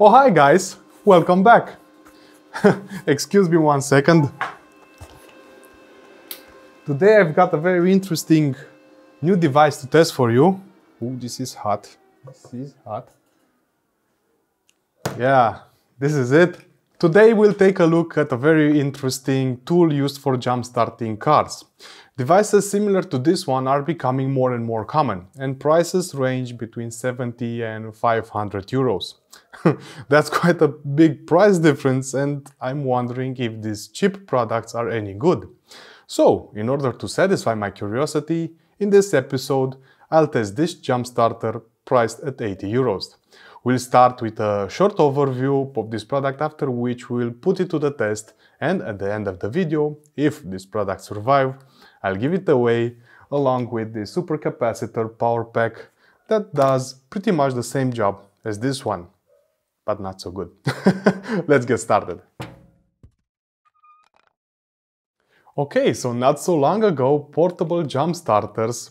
Oh, hi guys, welcome back. Excuse me one second. Today I've got a very interesting new device to test for you. Oh, this is hot. This is hot. Yeah, this is it. Today we'll take a look at a very interesting tool used for jump starting cars. Devices similar to this one are becoming more and more common, and prices range between 70 and 500 euros. That's quite a big price difference and I'm wondering if these cheap products are any good. So, in order to satisfy my curiosity, in this episode, I'll test this jump starter priced at 80 euros. We'll start with a short overview of this product after which we'll put it to the test and at the end of the video, if this product survive, I'll give it away along with the supercapacitor power pack that does pretty much the same job as this one but not so good. Let's get started. Okay, so not so long ago, portable jump starters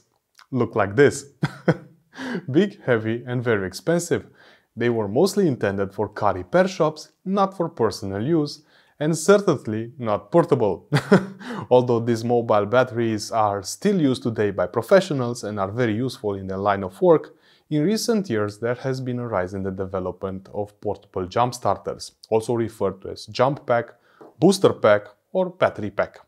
looked like this. Big, heavy and very expensive. They were mostly intended for car repair shops, not for personal use, and certainly not portable. Although these mobile batteries are still used today by professionals and are very useful in their line of work, in recent years, there has been a rise in the development of portable jump starters, also referred to as jump pack, booster pack, or battery pack.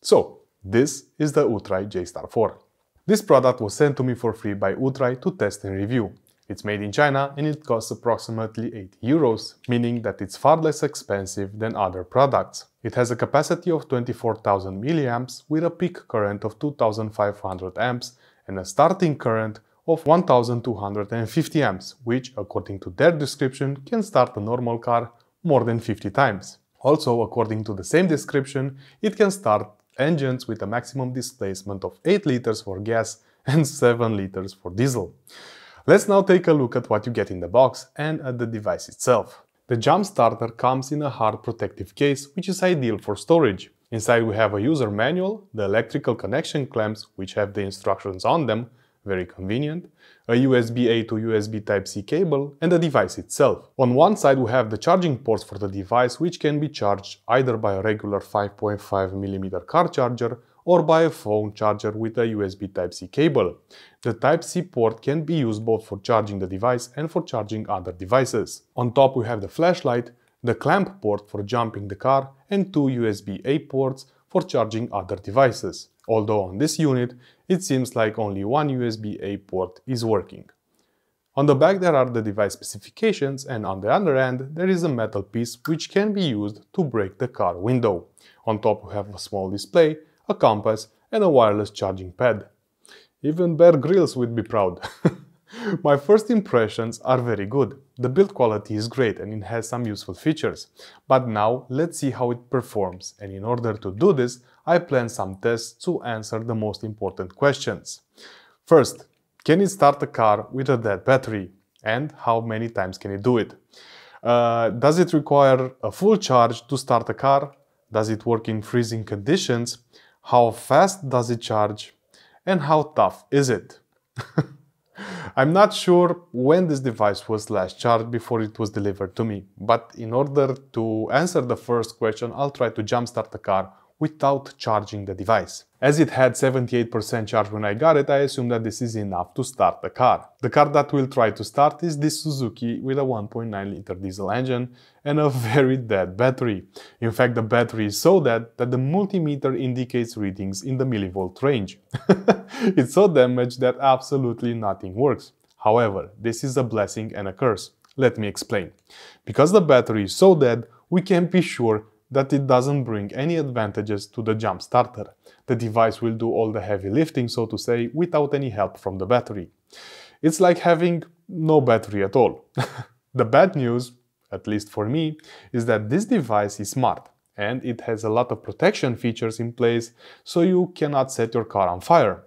So, this is the Utrai J-Star 4. This product was sent to me for free by Utrai to test and review. It's made in China and it costs approximately 8 euros, meaning that it's far less expensive than other products. It has a capacity of 24,000 milliamps with a peak current of 2500 amps and a starting current of 1250 amps, which, according to their description, can start a normal car more than 50 times. Also, according to the same description, it can start engines with a maximum displacement of 8 liters for gas and 7 liters for diesel. Let's now take a look at what you get in the box and at the device itself. The jump starter comes in a hard protective case, which is ideal for storage. Inside we have a user manual, the electrical connection clamps, which have the instructions on them, very convenient, a USB-A to USB Type-C cable, and the device itself. On one side we have the charging ports for the device, which can be charged either by a regular 5.5mm car charger or by a phone charger with a USB Type-C cable. The Type-C port can be used both for charging the device and for charging other devices. On top we have the flashlight, the clamp port for jumping the car and two USB-A ports for charging other devices. Although on this unit, it seems like only one USB-A port is working. On the back there are the device specifications and on the other end there is a metal piece which can be used to break the car window. On top we have a small display, a compass and a wireless charging pad. Even Bear Grylls would be proud. My first impressions are very good. The build quality is great and it has some useful features. But now let's see how it performs and in order to do this, I plan some tests to answer the most important questions. First, can it start a car with a dead battery? And how many times can it do it? Uh, does it require a full charge to start a car? Does it work in freezing conditions? How fast does it charge? And how tough is it? I'm not sure when this device was last charged before it was delivered to me, but in order to answer the first question, I'll try to jumpstart the car without charging the device. As it had 78% charge when I got it, I assume that this is enough to start the car. The car that we'll try to start is this Suzuki with a 1.9 liter diesel engine and a very dead battery. In fact, the battery is so dead that the multimeter indicates readings in the millivolt range. it's so damaged that absolutely nothing works. However, this is a blessing and a curse. Let me explain. Because the battery is so dead, we can be sure that it doesn't bring any advantages to the jump starter. The device will do all the heavy lifting, so to say, without any help from the battery. It's like having no battery at all. the bad news, at least for me, is that this device is smart and it has a lot of protection features in place, so you cannot set your car on fire.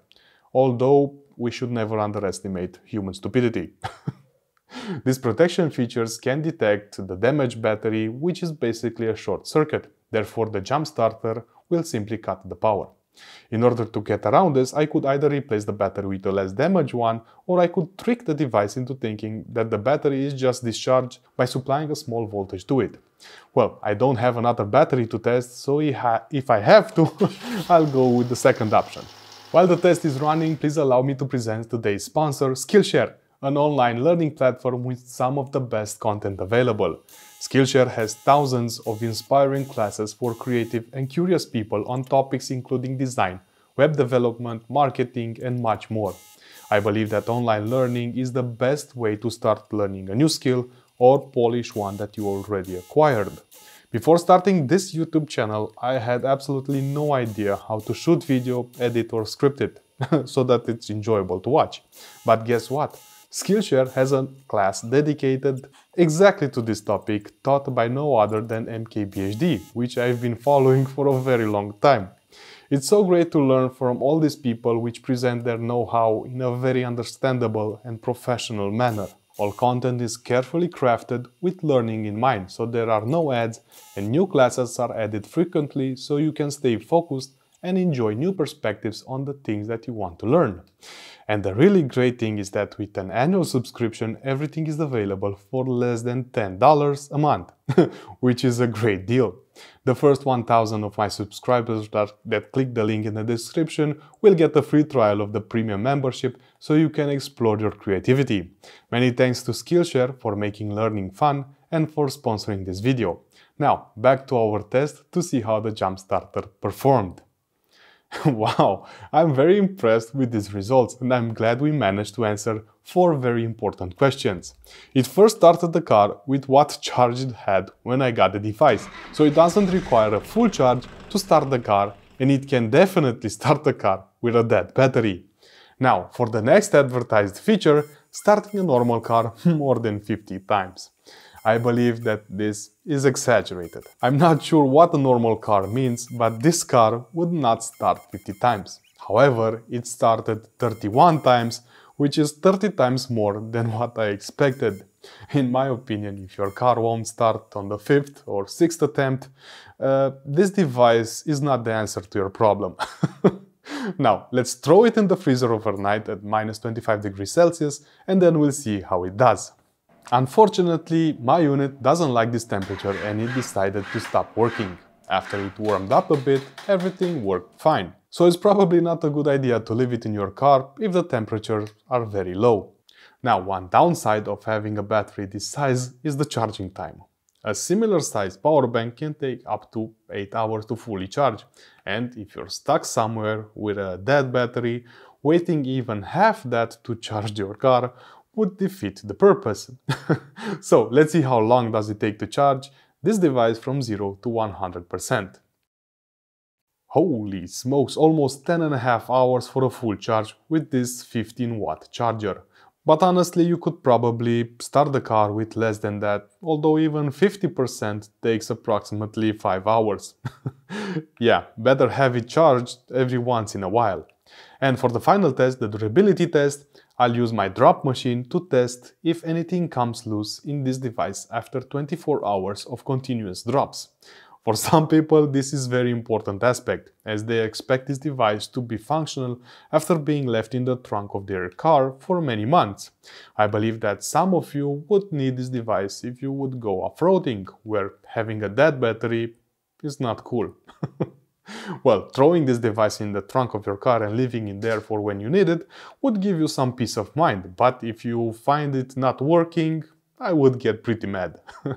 Although we should never underestimate human stupidity. These protection features can detect the damaged battery, which is basically a short circuit, therefore the jump starter will simply cut the power. In order to get around this, I could either replace the battery with a less damaged one, or I could trick the device into thinking that the battery is just discharged by supplying a small voltage to it. Well, I don't have another battery to test, so if I have to, I'll go with the second option. While the test is running, please allow me to present today's sponsor, Skillshare an online learning platform with some of the best content available. Skillshare has thousands of inspiring classes for creative and curious people on topics including design, web development, marketing, and much more. I believe that online learning is the best way to start learning a new skill or polish one that you already acquired. Before starting this YouTube channel, I had absolutely no idea how to shoot video, edit or script it, so that it's enjoyable to watch. But guess what? Skillshare has a class dedicated exactly to this topic, taught by no other than MKBHD, which I've been following for a very long time. It's so great to learn from all these people which present their know-how in a very understandable and professional manner. All content is carefully crafted with learning in mind, so there are no ads and new classes are added frequently so you can stay focused and enjoy new perspectives on the things that you want to learn. And the really great thing is that with an annual subscription, everything is available for less than $10 a month, which is a great deal. The first 1000 of my subscribers that, that, click the link in the description will get a free trial of the premium membership so you can explore your creativity. Many thanks to Skillshare for making learning fun and for sponsoring this video. Now, back to our test to see how the Jumpstarter performed. wow, I'm very impressed with these results and I'm glad we managed to answer four very important questions. It first started the car with what charge it had when I got the device, so it doesn't require a full charge to start the car and it can definitely start the car with a dead battery. Now, for the next advertised feature, starting a normal car more than 50 times. I believe that this is exaggerated. I'm not sure what a normal car means, but this car would not start 50 times. However, it started 31 times, which is 30 times more than what I expected. In my opinion, if your car won't start on the 5th or 6th attempt, uh, this device is not the answer to your problem. now, let's throw it in the freezer overnight at minus 25 degrees Celsius and then we'll see how it does. Unfortunately, my unit doesn't like this temperature and it decided to stop working. After it warmed up a bit, everything worked fine. So it's probably not a good idea to leave it in your car if the temperatures are very low. Now, one downside of having a battery this size is the charging time. A similar sized power bank can take up to 8 hours to fully charge, and if you're stuck somewhere with a dead battery, waiting even half that to charge your car would defeat the purpose. so let's see how long does it take to charge this device from 0 to 100%. Holy smokes, almost 10 and a half hours for a full charge with this 15 watt charger. But honestly, you could probably start the car with less than that, although even 50% takes approximately 5 hours. yeah, better have it charged every once in a while. And for the final test, the durability test, I'll use my drop machine to test if anything comes loose in this device after 24 hours of continuous drops. For some people, this is very important aspect, as they expect this device to be functional after being left in the trunk of their car for many months. I believe that some of you would need this device if you would go off-roading, where having a dead battery is not cool. well, throwing this device in the trunk of your car and leaving it there for when you need it would give you some peace of mind, but if you find it not working, I would get pretty mad.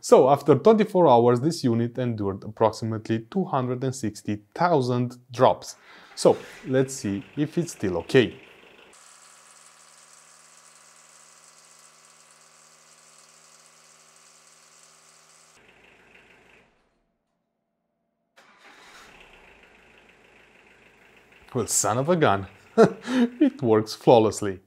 so, after 24 hours, this unit endured approximately 260,000 drops. So, let's see if it's still okay. Well, son of a gun, it works flawlessly.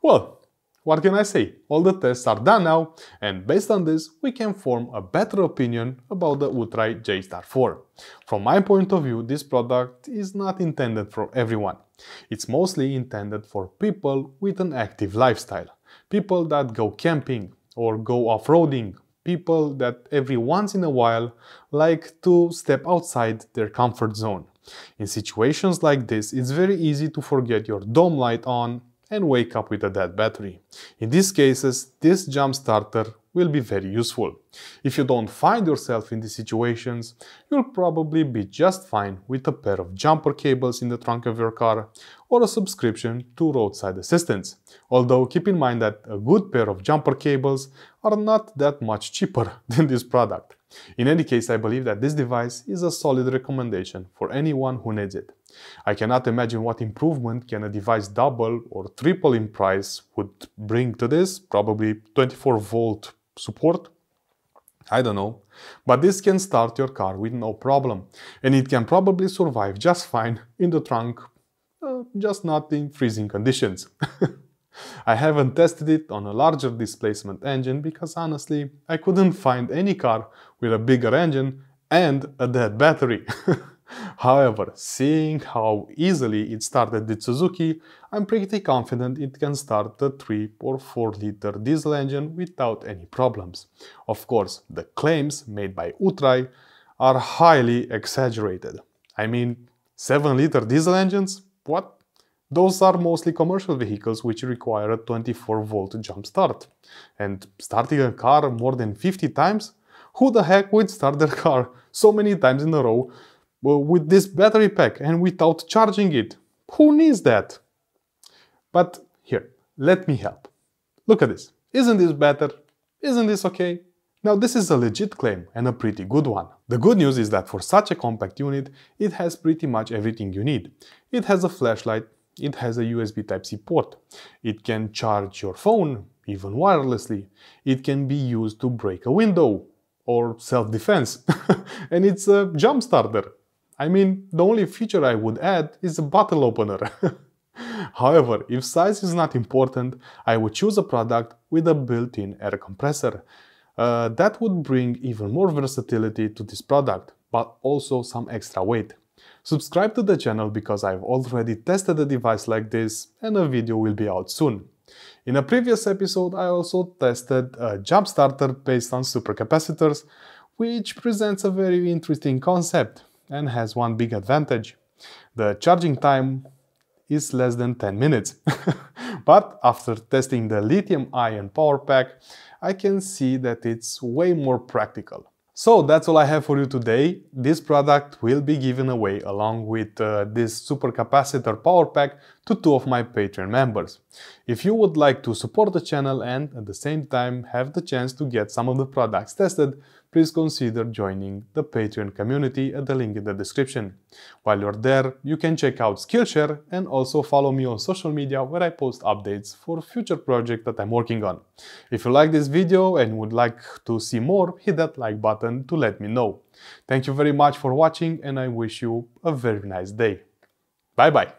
Well, what can I say? All the tests are done now, and based on this, we can form a better opinion about the Utrai J-Star 4. From my point of view, this product is not intended for everyone. It's mostly intended for people with an active lifestyle, people that go camping or go off-roading people that every once in a while like to step outside their comfort zone. In situations like this, it's very easy to forget your dome light on and wake up with a dead battery. In these cases, this jump starter will be very useful. If you don't find yourself in these situations, you'll probably be just fine with a pair of jumper cables in the trunk of your car or a subscription to roadside assistance. Although keep in mind that a good pair of jumper cables are not that much cheaper than this product. In any case, I believe that this device is a solid recommendation for anyone who needs it. I cannot imagine what improvement can a device double or triple in price would bring to this, probably 24 volt support I don't know. But this can start your car with no problem, and it can probably survive just fine in the trunk uh, just not in freezing conditions. I haven't tested it on a larger displacement engine because honestly, I couldn't find any car with a bigger engine and a dead battery. However, seeing how easily it started the Suzuki, I'm pretty confident it can start the 3 or 4 liter diesel engine without any problems. Of course, the claims made by Utrai are highly exaggerated. I mean, 7 liter diesel engines? What? Those are mostly commercial vehicles which require a 24 volt jump start. And starting a car more than 50 times? Who the heck would start their car so many times in a row uh, with this battery pack and without charging it? Who needs that? But here, let me help. Look at this. Isn't this better? Isn't this okay? Now this is a legit claim and a pretty good one. The good news is that for such a compact unit, it has pretty much everything you need. It has a flashlight, it has a USB Type-C port, it can charge your phone, even wirelessly, it can be used to break a window or self-defense, and it's a jump starter. I mean, the only feature I would add is a bottle opener. However, if size is not important, I would choose a product with a built-in air compressor uh, that would bring even more versatility to this product, but also some extra weight. Subscribe to the channel because I've already tested a device like this and a video will be out soon. In a previous episode I also tested a jump starter based on supercapacitors, which presents a very interesting concept and has one big advantage. The charging time is less than 10 minutes. but after testing the lithium ion power pack, I can see that it's way more practical. So that's all I have for you today. This product will be given away along with uh, this supercapacitor power pack to two of my Patreon members. If you would like to support the channel and, at the same time, have the chance to get some of the products tested, please consider joining the Patreon community at the link in the description. While you're there, you can check out Skillshare and also follow me on social media where I post updates for future projects that I'm working on. If you like this video and would like to see more, hit that like button to let me know. Thank you very much for watching and I wish you a very nice day. Bye bye!